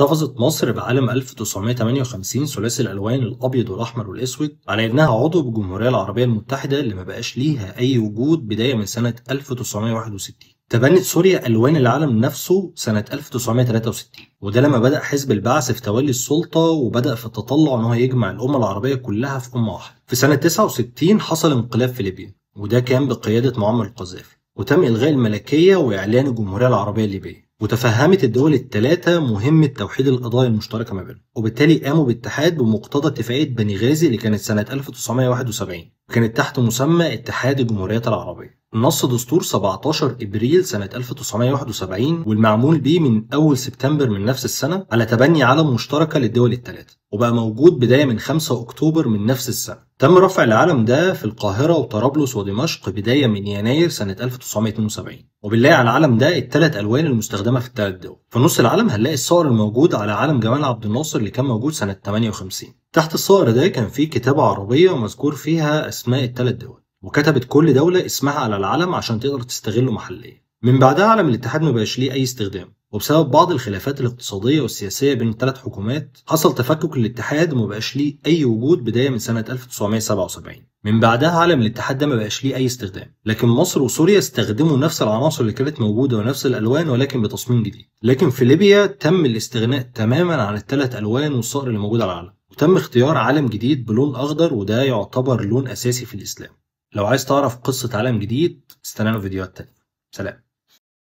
احتفظت مصر بعالم 1958 ثلاثي الألوان الأبيض والأحمر والأسود على إنها عضو بالجمهورية العربية المتحدة اللي ما بقاش ليها أي وجود بداية من سنة 1961 تبنت سوريا ألوان العلم نفسه سنة 1963 وده لما بدأ حزب البعث في تولي السلطة وبدأ في التطلع إن هو يجمع الأمة العربية كلها في أمة واحدة. في سنة 69 حصل انقلاب في ليبيا وده كان بقيادة معمر القذافي وتم إلغاء الملكية وإعلان الجمهورية العربية الليبية وتفهمت الدول الثلاثة مهمة توحيد القضايا المشتركة ما بينهم، وبالتالي قاموا باتحاد بمقتضى اتفاقية بنغازي اللي كانت سنة 1971 وكانت تحت مسمى اتحاد الجمهوريات العربية. نص دستور 17 ابريل سنه 1971 والمعمول به من اول سبتمبر من نفس السنه على تبني علم مشتركه للدول الثلاثه وبقى موجود بدايه من 5 اكتوبر من نفس السنه تم رفع العلم ده في القاهره وطرابلس ودمشق بدايه من يناير سنه 1972 وبنلاقي على العلم ده الثلاث الوان المستخدمه في الثلاث دول في نص العلم هنلاقي الصور الموجوده على علم جمال عبد الناصر اللي كان موجود سنه 58 تحت الصور ده كان في كتابه عربيه مذكور فيها اسماء الثلاث دول وكتبت كل دولة اسمها على العلم عشان تقدر تستغله محليا من بعدها علم الاتحاد مبقاش ليه أي استخدام وبسبب بعض الخلافات الاقتصادية والسياسية بين الثلاث حكومات حصل تفكك الاتحاد ومبقاش ليه أي وجود بداية من سنة 1977 من بعدها علم الاتحاد ده مبقاش ليه أي استخدام لكن مصر وسوريا استخدموا نفس العناصر اللي كانت موجودة ونفس الألوان ولكن بتصميم جديد لكن في ليبيا تم الاستغناء تماما عن الثلاث ألوان والصقر اللي موجود على العلم وتم اختيار علم جديد بلون أخضر وده يعتبر لون أساسي في الإسلام لو عايز تعرف قصة عالم جديد استنانا فيديوهات تانية سلام